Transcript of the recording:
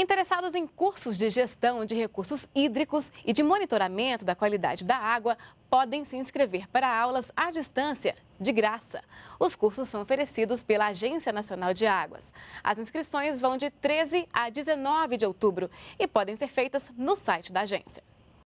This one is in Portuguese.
Interessados em cursos de gestão de recursos hídricos e de monitoramento da qualidade da água podem se inscrever para aulas à distância, de graça. Os cursos são oferecidos pela Agência Nacional de Águas. As inscrições vão de 13 a 19 de outubro e podem ser feitas no site da agência.